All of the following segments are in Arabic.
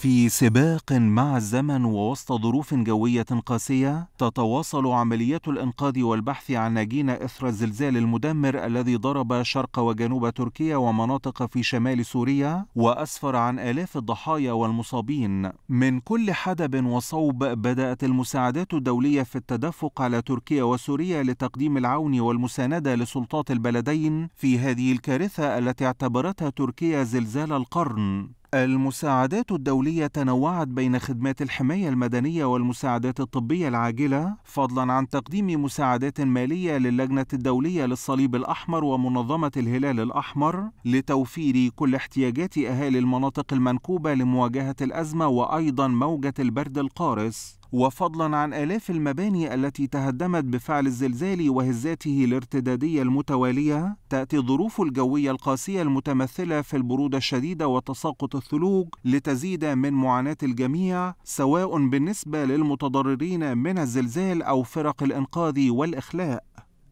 في سباق مع الزمن ووسط ظروف جوية قاسية تتواصل عمليات الإنقاذ والبحث عن ناجين إثر الزلزال المدمر الذي ضرب شرق وجنوب تركيا ومناطق في شمال سوريا وأسفر عن آلاف الضحايا والمصابين من كل حدب وصوب بدأت المساعدات الدولية في التدفق على تركيا وسوريا لتقديم العون والمساندة لسلطات البلدين في هذه الكارثة التي اعتبرتها تركيا زلزال القرن المساعدات الدولية تنوعت بين خدمات الحماية المدنية والمساعدات الطبية العاجلة، فضلاً عن تقديم مساعدات مالية للجنة الدولية للصليب الأحمر ومنظمة الهلال الأحمر لتوفير كل احتياجات أهالي المناطق المنكوبة لمواجهة الأزمة وأيضاً موجة البرد القارس. وفضلا عن آلاف المباني التي تهدمت بفعل الزلزال وهزاته الارتدادية المتوالية تأتي الظروف الجوية القاسية المتمثلة في البرودة الشديدة وتساقط الثلوج لتزيد من معاناة الجميع سواء بالنسبة للمتضررين من الزلزال أو فرق الإنقاذ والإخلاء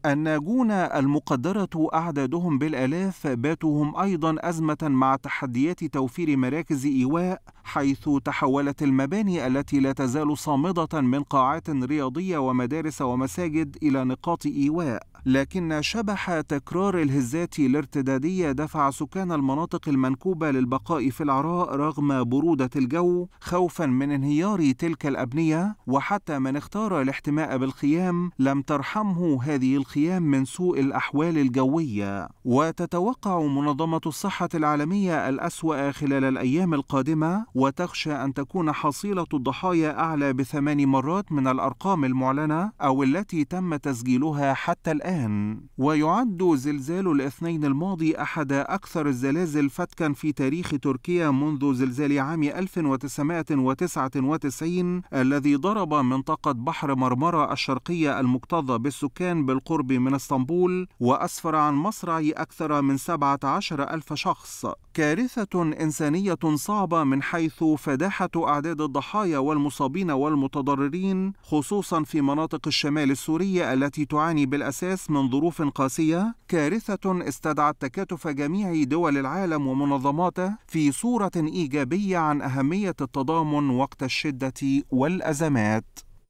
الناجون المقدرة أعدادهم بالآلاف باتوا هم أيضا أزمة مع تحديات توفير مراكز إيواء حيث تحولت المباني التي لا تزال صامدة من قاعات رياضية ومدارس ومساجد إلى نقاط إيواء لكن شبح تكرار الهزات الارتدادية دفع سكان المناطق المنكوبة للبقاء في العراء رغم برودة الجو خوفا من انهيار تلك الأبنية وحتى من اختار الاحتماء بالخيام لم ترحمه هذه الخيام من سوء الأحوال الجوية وتتوقع منظمة الصحة العالمية الأسوأ خلال الأيام القادمة وتخشى أن تكون حصيلة الضحايا أعلى بثمان مرات من الأرقام المعلنة أو التي تم تسجيلها حتى الآن الآن ويعد زلزال الاثنين الماضي أحد أكثر الزلازل فتكا في تاريخ تركيا منذ زلزال عام 1999 الذي ضرب منطقة بحر مرمرة الشرقية المكتظة بالسكان بالقرب من اسطنبول وأسفر عن مصرع أكثر من 17 ألف شخص كارثة إنسانية صعبة من حيث فداحة أعداد الضحايا والمصابين والمتضررين خصوصا في مناطق الشمال السورية التي تعاني بالأساس الناس من ظروف قاسية كارثة استدعت تكاتف جميع دول العالم ومنظماته في صورة إيجابية عن أهمية التضامن وقت الشدة والأزمات